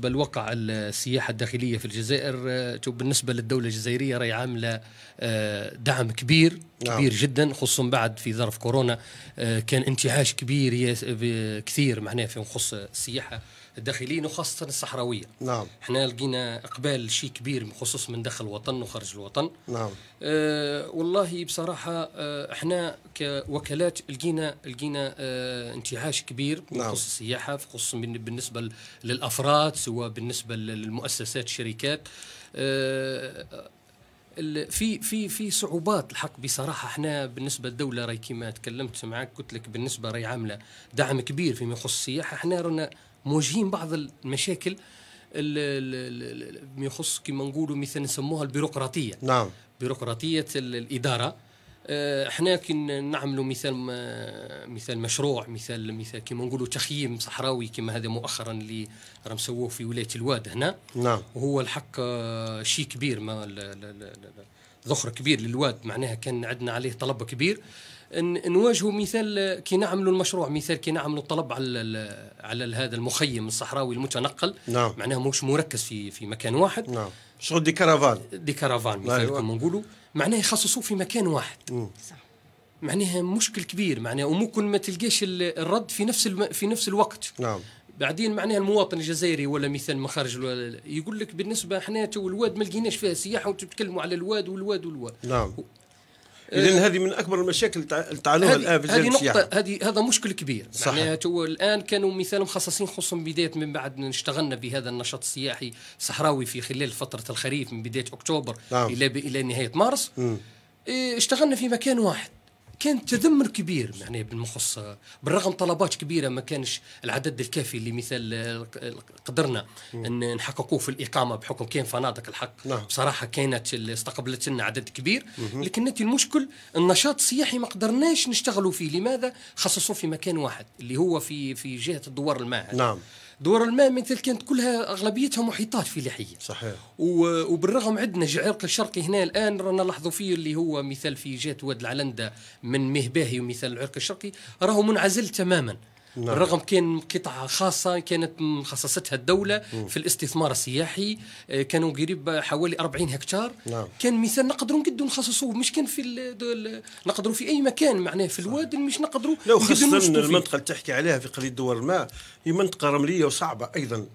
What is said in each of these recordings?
بل وقع السياحة الداخلية في الجزائر آه، بالنسبة للدولة الجزائرية راهي عاملة آه، دعم كبير نعم. كبير نعم. جدا خصوصا بعد في ظرف كورونا آه، كان انتعاش كبير كثير معناه في نخص السياحة الداخليين وخاصة الصحراوية نعم احنا لقينا اقبال شيء كبير بخصوص من داخل الوطن وخارج الوطن نعم اه والله بصراحة احنا كوكالات لقينا لقينا اه انتعاش كبير في نعم. السياحة خصوصا بالنسبة للافراد سواء بالنسبه للمؤسسات الشركات آه، في في في صعوبات الحق بصراحه احنا بالنسبه للدوله راي كما تكلمت معك قلت لك بالنسبه راي عامله دعم كبير فيما يخص السياحه احنا رانا مواجهين بعض المشاكل اللي يخص كما نقولوا مثلا نسموها البيروقراطيه نعم بيروقراطيه الاداره احنا آه، كي نعملوا مثال مثال مشروع مثال مثال كيما نقولوا تخييم صحراوي كما هذا مؤخرا اللي راه مسووه في ولايه الواد هنا نعم وهو الحق آه، شيء كبير ما ذخر كبير للواد معناها كان عندنا عليه طلب كبير نواجهوا مثال آه، كي نعملوا المشروع مثال كي نعملوا الطلب على على هذا المخيم الصحراوي المتنقل نعم. معناها مش مركز في في مكان واحد نعم. شغل دي كرفان دي كرفان مثلكم أيوة. كما نقولوا معناها يخصصوه في مكان واحد مم. صح معناها مشكل كبير معناها وممكن ما تلقاش الرد في نفس الم... في نفس الوقت نعم بعدين معناها المواطن الجزائري ولا مثال مخارج ولا يقول لك بالنسبه احنا تو الواد ما لقيناش فيها سياحه وتتكلموا على الواد والواد والواد نعم اذا إيه. هذه من اكبر المشاكل اللي تعانوها الان في هذه نقطه هذه هذا مشكل كبير صحيح. يعني تو الان كانوا مثال مخصصين خصوصا بدايه من بعد اشتغلنا بهذا النشاط السياحي الصحراوي في خلال فتره الخريف من بدايه اكتوبر نعم. الى الى نهايه مارس إيه، اشتغلنا في مكان واحد كان تذمر كبير يعني بالمخص بالرغم طلبات كبيره ما كانش العدد الكافي اللي مثال قدرنا ان نحققوه في الاقامه بحكم كاين فنادق الحق نعم. بصراحه كانت استقبلت لنا عدد كبير لكن انت المشكل النشاط السياحي ما قدرناش نشتغلوا فيه لماذا خصصوه في مكان واحد اللي هو في في جهه الدوار الماعز نعم دور الماء مثل كانت كلها اغلبيتها محيطات فلاحيه صحيح وبالرغم عندنا جعرق الشرقي هنا الان رانا نلاحظوا فيه اللي هو مثال في جهه واد العلنده من مهباهي ومثال العرق الشرقي راهو منعزل تماما نعم. رغم كان قطعة خاصة كانت مخصصتها الدولة م. في الاستثمار السياحي آه، كانوا قريب حوالي 40 هكتار نعم. كان مثال نقدروا نقدروا نخصصوه مش كان في نقدروا في أي مكان معناه في الواد مش نقدروا لو خاصة المنطقة اللي تحكي عليها في قرية دور الماء هي منطقة رملية وصعبة أيضا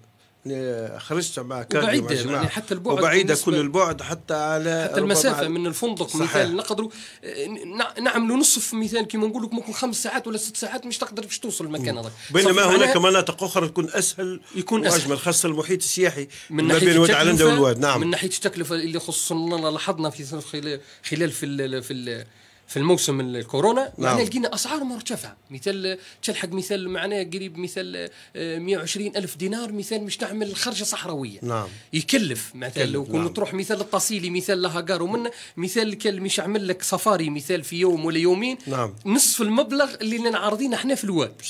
يعني خرجت مع كارديو وبعيدة يعني حتى البعد وبعيدة كل البعد حتى على حتى المسافة من الفندق صحيح. مثال نقدروا نعملوا نصف مثال كما نقول لك ممكن خمس ساعات ولا ست ساعات مش تقدر باش توصل المكان هذاك بينما هناك مناطق أخرى تكون أسهل يكون أسهل وأجمل خاصة المحيط السياحي من ما بين علندا والواد نعم من ناحية التكلفة اللي خصوصا لاحظنا في خلال في, في, في في الموسم الكورونا يعني نعم. لقينا اسعار مرتفعه مثال تلحق مثال معناه قريب مثال 120 آه، الف دينار مثال مش تعمل خرجه صحراويه نعم. يكلف مثال لو كنت نعم. تروح مثال التصيلي مثال لهاجار ومن مثال كل مش عمل لك سفاري مثال في يوم ولا يومين نعم. نصف المبلغ اللي نعرضينه احنا في الواد